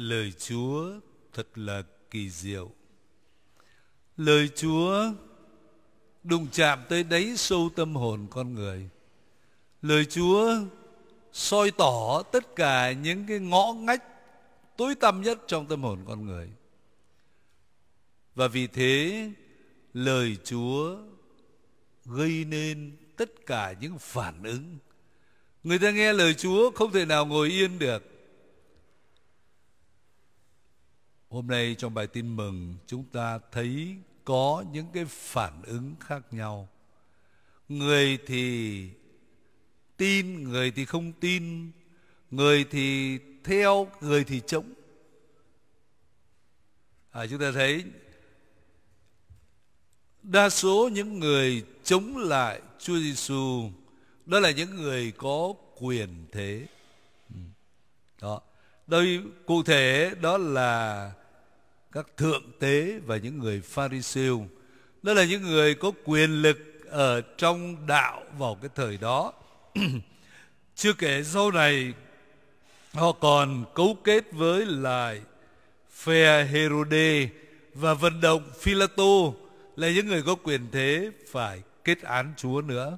lời chúa thật là kỳ diệu lời chúa đụng chạm tới đáy sâu tâm hồn con người lời chúa soi tỏ tất cả những cái ngõ ngách tối tăm nhất trong tâm hồn con người và vì thế lời chúa gây nên tất cả những phản ứng người ta nghe lời chúa không thể nào ngồi yên được Hôm nay trong bài tin mừng chúng ta thấy có những cái phản ứng khác nhau. Người thì tin, người thì không tin, người thì theo, người thì chống. À, chúng ta thấy đa số những người chống lại Chúa Giêsu đó là những người có quyền thế. Ừ. Đó. Đây cụ thể đó là các thượng tế và những người pharisêu đó là những người có quyền lực ở trong đạo vào cái thời đó chưa kể sau này họ còn cấu kết với lại phe Herode và vận động Philato là những người có quyền thế phải kết án Chúa nữa.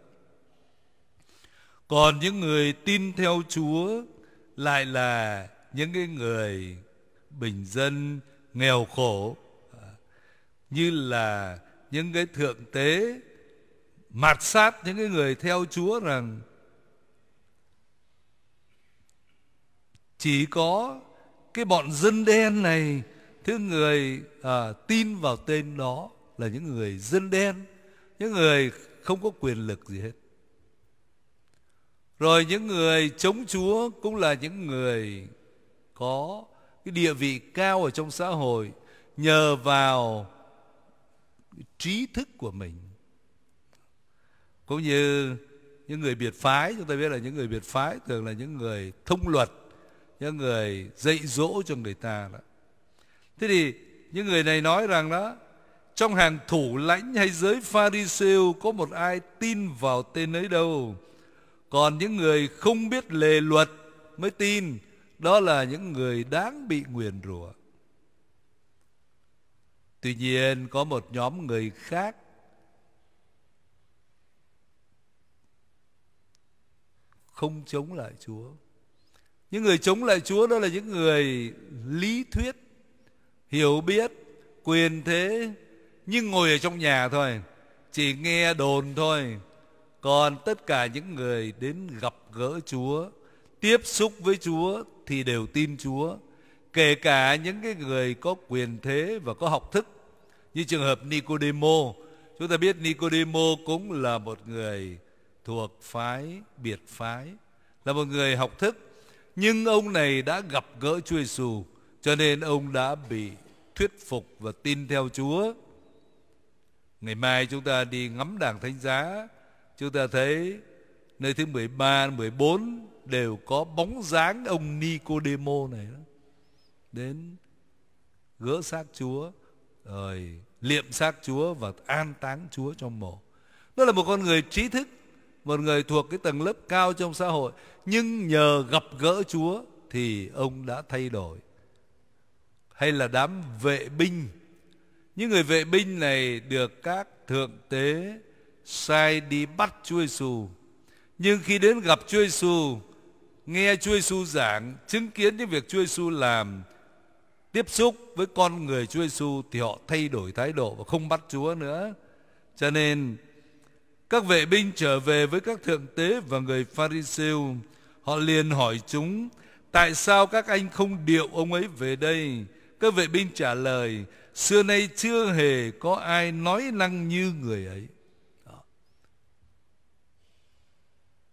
Còn những người tin theo Chúa lại là những cái người bình dân nghèo khổ như là những cái thượng tế mạt sát những cái người theo Chúa rằng chỉ có cái bọn dân đen này thứ người à, tin vào tên đó là những người dân đen những người không có quyền lực gì hết rồi những người chống chúa cũng là những người có cái địa vị cao ở trong xã hội nhờ vào trí thức của mình cũng như những người biệt phái chúng ta biết là những người biệt phái thường là những người thông luật những người dạy dỗ cho người ta đó thế thì những người này nói rằng đó trong hàng thủ lãnh hay giới pharisêu có một ai tin vào tên ấy đâu còn những người không biết lề luật mới tin đó là những người đáng bị nguyền rủa. Tuy nhiên có một nhóm người khác không chống lại Chúa. Những người chống lại Chúa đó là những người lý thuyết, hiểu biết, quyền thế nhưng ngồi ở trong nhà thôi, chỉ nghe đồn thôi. Còn tất cả những người đến gặp gỡ Chúa, tiếp xúc với Chúa, thì đều tin Chúa, kể cả những cái người có quyền thế và có học thức. Như trường hợp Nicodemo, chúng ta biết Nicodemo cũng là một người thuộc phái biệt phái, là một người học thức, nhưng ông này đã gặp gỡ Chúa Giêsu, cho nên ông đã bị thuyết phục và tin theo Chúa. Ngày mai chúng ta đi ngắm đàng thánh giá, chúng ta thấy Nơi thứ 13, 14 đều có bóng dáng ông Nicodemo này đó. Đến gỡ xác Chúa, rồi liệm xác Chúa và an táng Chúa trong mộ. Đó là một con người trí thức, một người thuộc cái tầng lớp cao trong xã hội. Nhưng nhờ gặp gỡ Chúa thì ông đã thay đổi. Hay là đám vệ binh. Những người vệ binh này được các thượng tế sai đi bắt Chúa Giêsu nhưng khi đến gặp Chúa Giêsu, nghe Chúa Giêsu giảng, chứng kiến những việc Chúa Giêsu làm, tiếp xúc với con người Chúa Giêsu thì họ thay đổi thái độ và không bắt Chúa nữa. Cho nên các vệ binh trở về với các thượng tế và người Pharisêu, họ liền hỏi chúng tại sao các anh không điệu ông ấy về đây? Các vệ binh trả lời, xưa nay chưa hề có ai nói năng như người ấy.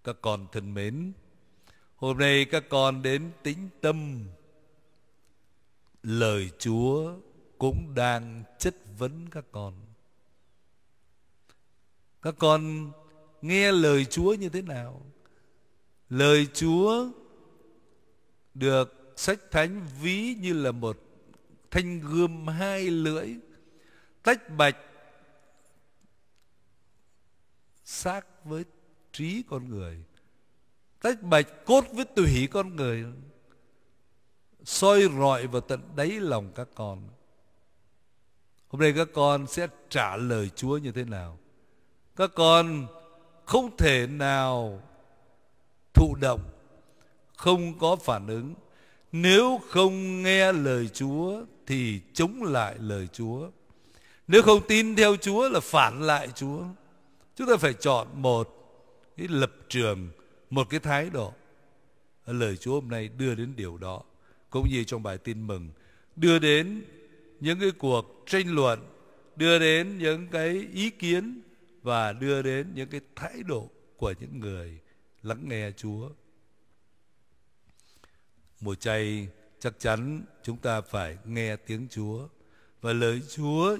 các con thân mến hôm nay các con đến tĩnh tâm lời chúa cũng đang chất vấn các con các con nghe lời chúa như thế nào lời chúa được sách thánh ví như là một thanh gươm hai lưỡi tách bạch xác với trí con người tách bạch cốt với tủy con người soi rọi vào tận đáy lòng các con hôm nay các con sẽ trả lời chúa như thế nào các con không thể nào thụ động không có phản ứng nếu không nghe lời chúa thì chống lại lời chúa nếu không tin theo chúa là phản lại chúa chúng ta phải chọn một cái lập trường một cái thái độ lời Chúa hôm nay đưa đến điều đó cũng như trong bài tin mừng đưa đến những cái cuộc tranh luận đưa đến những cái ý kiến và đưa đến những cái thái độ của những người lắng nghe Chúa mùa chay chắc chắn chúng ta phải nghe tiếng Chúa và lời Chúa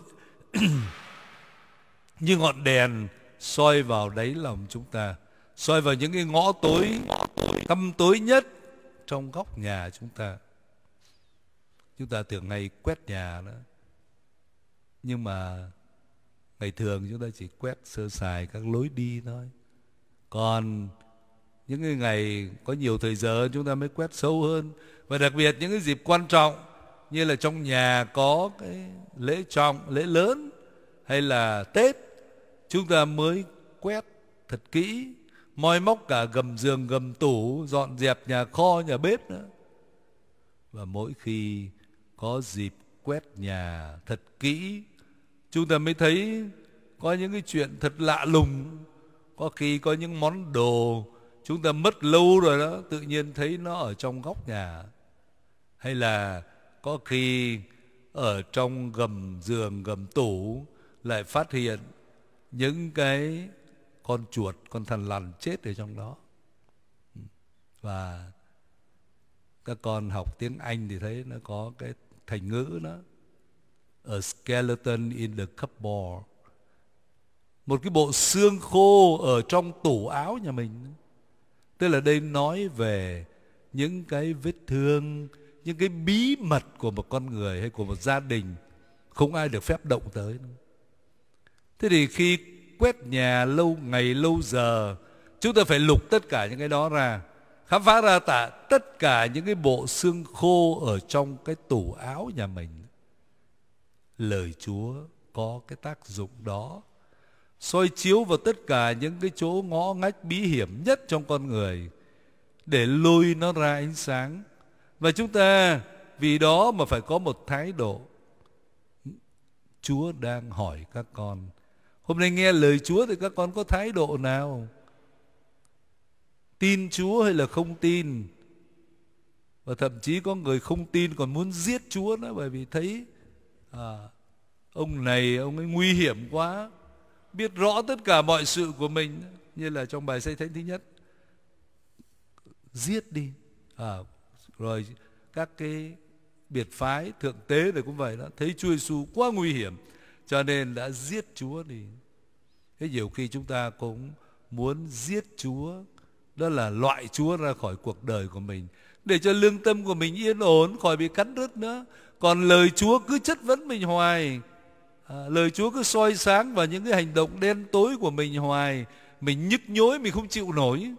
như ngọn đèn soi vào đáy lòng chúng ta soi vào những cái ngõ tối tăm tối nhất trong góc nhà chúng ta chúng ta thường ngày quét nhà đó nhưng mà ngày thường chúng ta chỉ quét sơ sài các lối đi thôi còn những cái ngày có nhiều thời giờ chúng ta mới quét sâu hơn và đặc biệt những cái dịp quan trọng như là trong nhà có cái lễ trọng lễ lớn hay là tết chúng ta mới quét thật kỹ moi móc cả gầm giường gầm tủ dọn dẹp nhà kho nhà bếp nữa và mỗi khi có dịp quét nhà thật kỹ chúng ta mới thấy có những cái chuyện thật lạ lùng có khi có những món đồ chúng ta mất lâu rồi đó tự nhiên thấy nó ở trong góc nhà hay là có khi ở trong gầm giường gầm tủ lại phát hiện những cái con chuột con thằn lằn chết ở trong đó ừ. và các con học tiếng anh thì thấy nó có cái thành ngữ đó a skeleton in the cupboard một cái bộ xương khô ở trong tủ áo nhà mình tức là đây nói về những cái vết thương những cái bí mật của một con người hay của một gia đình không ai được phép động tới thế thì khi quét nhà lâu ngày lâu giờ chúng ta phải lục tất cả những cái đó ra khám phá ra tạ tất cả những cái bộ xương khô ở trong cái tủ áo nhà mình lời chúa có cái tác dụng đó soi chiếu vào tất cả những cái chỗ ngõ ngách bí hiểm nhất trong con người để lôi nó ra ánh sáng và chúng ta vì đó mà phải có một thái độ chúa đang hỏi các con Hôm nay nghe lời Chúa thì các con có thái độ nào? Tin Chúa hay là không tin? Và thậm chí có người không tin còn muốn giết Chúa nữa bởi vì thấy à, ông này ông ấy nguy hiểm quá biết rõ tất cả mọi sự của mình như là trong bài xây thánh thứ nhất giết đi à, rồi các cái biệt phái thượng tế thì cũng vậy đó thấy Chúa Giêsu quá nguy hiểm cho nên đã giết chúa đi thế nhiều khi chúng ta cũng muốn giết chúa đó là loại chúa ra khỏi cuộc đời của mình để cho lương tâm của mình yên ổn khỏi bị cắn rứt nữa còn lời chúa cứ chất vấn mình hoài à, lời chúa cứ soi sáng vào những cái hành động đen tối của mình hoài mình nhức nhối mình không chịu nổi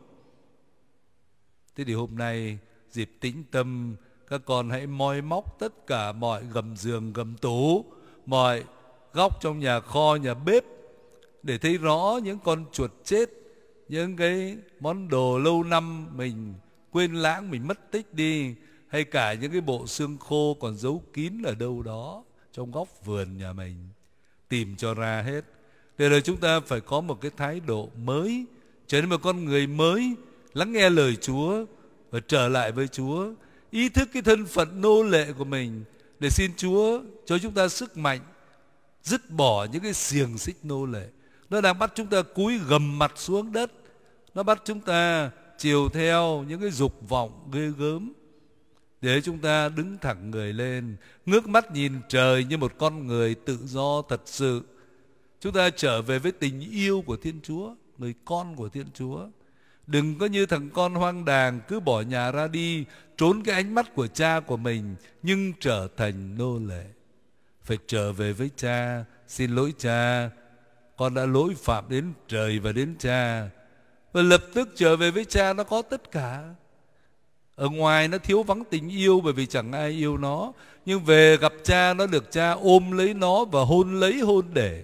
thế thì hôm nay dịp tĩnh tâm các con hãy moi móc tất cả mọi gầm giường gầm tủ mọi góc trong nhà kho nhà bếp để thấy rõ những con chuột chết những cái món đồ lâu năm mình quên lãng mình mất tích đi hay cả những cái bộ xương khô còn giấu kín ở đâu đó trong góc vườn nhà mình tìm cho ra hết để rồi chúng ta phải có một cái thái độ mới trở nên một con người mới lắng nghe lời chúa và trở lại với chúa ý thức cái thân phận nô lệ của mình để xin chúa cho chúng ta sức mạnh dứt bỏ những cái xiềng xích nô lệ nó đang bắt chúng ta cúi gầm mặt xuống đất nó bắt chúng ta chiều theo những cái dục vọng ghê gớm để chúng ta đứng thẳng người lên ngước mắt nhìn trời như một con người tự do thật sự chúng ta trở về với tình yêu của thiên chúa người con của thiên chúa đừng có như thằng con hoang đàng cứ bỏ nhà ra đi trốn cái ánh mắt của cha của mình nhưng trở thành nô lệ phải trở về với cha xin lỗi cha con đã lỗi phạm đến trời và đến cha và lập tức trở về với cha nó có tất cả ở ngoài nó thiếu vắng tình yêu bởi vì chẳng ai yêu nó nhưng về gặp cha nó được cha ôm lấy nó và hôn lấy hôn để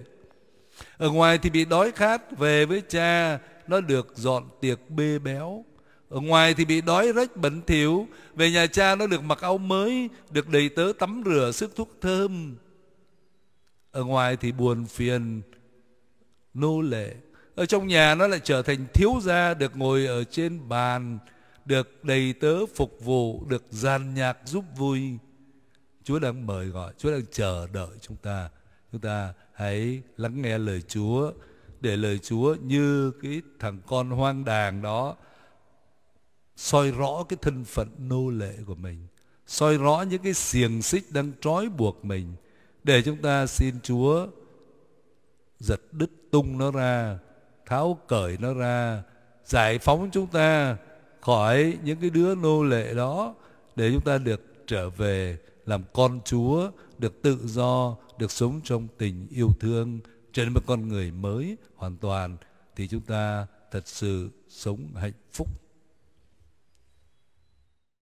ở ngoài thì bị đói khát về với cha nó được dọn tiệc bê béo ở ngoài thì bị đói rách bẩn thỉu về nhà cha nó được mặc áo mới được đầy tớ tắm rửa sức thuốc thơm ở ngoài thì buồn phiền nô lệ ở trong nhà nó lại trở thành thiếu gia được ngồi ở trên bàn được đầy tớ phục vụ được dàn nhạc giúp vui chúa đang mời gọi chúa đang chờ đợi chúng ta chúng ta hãy lắng nghe lời chúa để lời chúa như cái thằng con hoang đàng đó soi rõ cái thân phận nô lệ của mình soi rõ những cái xiềng xích đang trói buộc mình để chúng ta xin Chúa giật đứt tung nó ra, tháo cởi nó ra, giải phóng chúng ta khỏi những cái đứa nô lệ đó để chúng ta được trở về làm con Chúa, được tự do, được sống trong tình yêu thương, trở nên một con người mới hoàn toàn thì chúng ta thật sự sống hạnh phúc